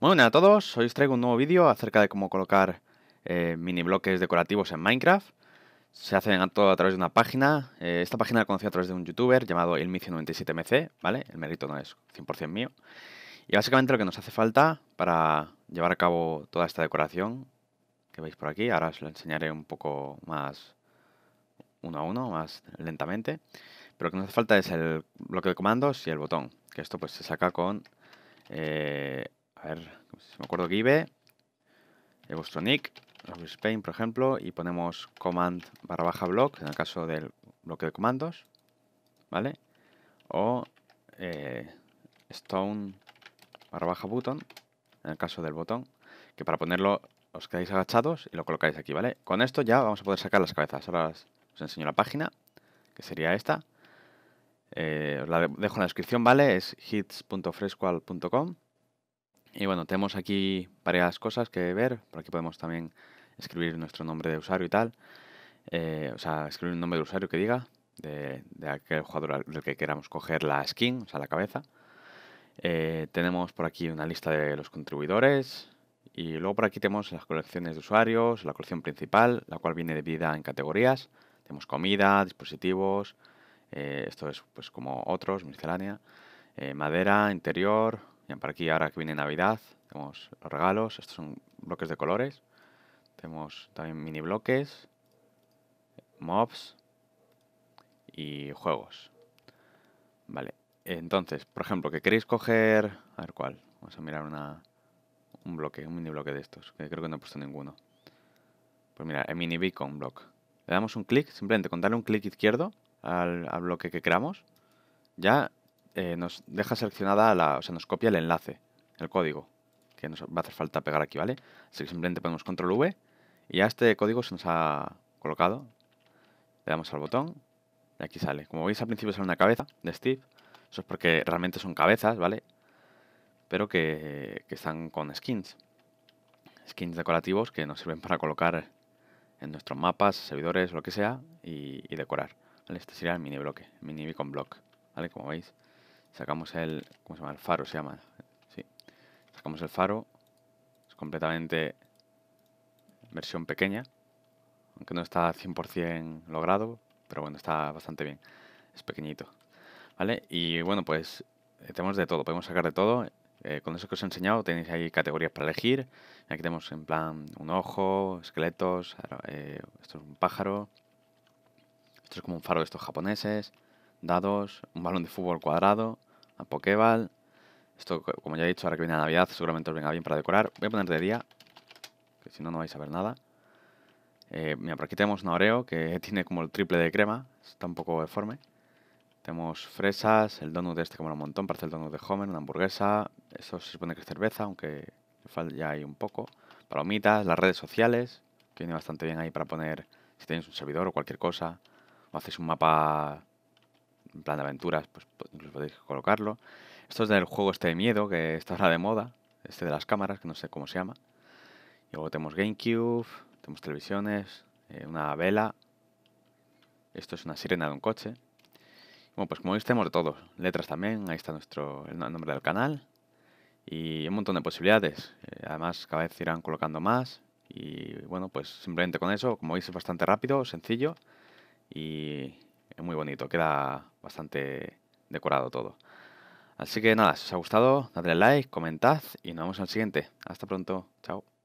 Muy buenas a todos, hoy os traigo un nuevo vídeo acerca de cómo colocar eh, mini bloques decorativos en Minecraft. Se hacen todo a través de una página, eh, esta página la conocí a través de un youtuber llamado ilmicio 97 ¿vale? El mérito no es 100% mío. Y básicamente lo que nos hace falta para llevar a cabo toda esta decoración que veis por aquí, ahora os lo enseñaré un poco más uno a uno, más lentamente, pero lo que nos hace falta es el bloque de comandos y el botón, que esto pues se saca con... Eh, a ver, si me acuerdo que IBE, el vuestro nick, Spain, por ejemplo, y ponemos command barra baja block, en el caso del bloque de comandos, ¿vale? O eh, stone barra baja button, en el caso del botón, que para ponerlo os quedáis agachados y lo colocáis aquí, ¿vale? Con esto ya vamos a poder sacar las cabezas. Ahora os enseño la página, que sería esta. Eh, os la dejo en la descripción, ¿vale? Es hits.fresqual.com. Y bueno, tenemos aquí varias cosas que ver. Por aquí podemos también escribir nuestro nombre de usuario y tal. Eh, o sea, escribir un nombre de usuario que diga de, aquel jugador del que queramos coger la skin, o sea, la cabeza. Eh, tenemos por aquí una lista de los contribuidores. Y luego por aquí tenemos las colecciones de usuarios, la colección principal, la cual viene dividida en categorías. Tenemos comida, dispositivos, eh, esto es pues como otros, miscelánea, madera, interior, para aquí ahora que viene Navidad, tenemos los regalos, estos son bloques de colores. Tenemos también mini bloques, mobs y juegos. Vale, entonces, por ejemplo, que queréis coger... A ver cuál. Vamos a mirar una, un bloque, un mini bloque de estos, que creo que no he puesto ninguno. Pues mira, el mini beacon block. Le damos un clic, simplemente con darle un clic izquierdo al, al bloque que creamos, ya eh, nos deja seleccionada la, o sea, nos copia el enlace, el código, que nos va a hacer falta pegar aquí, ¿vale? Así que simplemente ponemos control V y ya este código se nos ha colocado. Le damos al botón y aquí sale. Como veis al principio sale una cabeza de Steve. Eso es porque realmente son cabezas, ¿vale? Pero que, que están con skins. Skins decorativos que nos sirven para colocar en nuestros mapas, servidores, lo que sea, y, decorar. Este sería el mini bloque, mini beacon block, ¿vale? Como veis. Sacamos el... El faro se llama. Sí. Sacamos el faro. Es completamente versión pequeña. Aunque no está 100% logrado, pero bueno, está bastante bien. Es pequeñito. ¿Vale? Y bueno, pues eh, tenemos de todo. Podemos sacar de todo. Eh, con eso que os he enseñado tenéis ahí categorías para elegir. Aquí tenemos en plan un ojo, esqueletos, eh, esto es un pájaro, esto es como un faro de estos japoneses, dados, un balón de fútbol cuadrado, Un pokeball Esto, como ya he dicho, ahora que viene la Navidad seguramente os venga bien para decorar. Voy a poner de día, que si no, no vais a ver nada. Eh, mira, por aquí tenemos una Oreo que tiene como el triple de crema, está un poco deforme. Tenemos fresas, el donut de este que mola un montón, parece el donut de Homer, una hamburguesa. Eso se supone que es cerveza, aunque ya hay un poco. Palomitas, las redes sociales, que viene bastante bien ahí para poner si tenéis un servidor o cualquier cosa. O hacéis un mapa en plan de aventuras, pues incluso podéis colocarlo. Esto es del juego este de miedo, que está ahora de moda, este de las cámaras, que no sé cómo se llama. Y luego tenemos GameCube, tenemos televisiones, eh, una vela. Esto es una sirena de un coche. Bueno, pues como veis tenemos de todo. Letras también, ahí está nuestro, el nombre del canal. Y un montón de posibilidades. Eh, además, cada vez irán colocando más. Y bueno, pues simplemente con eso, como veis es bastante rápido, sencillo. Y es muy bonito, queda bastante decorado todo. Así que nada, si os ha gustado, dadle like, comentad y nos vemos en el siguiente. Hasta pronto, chao.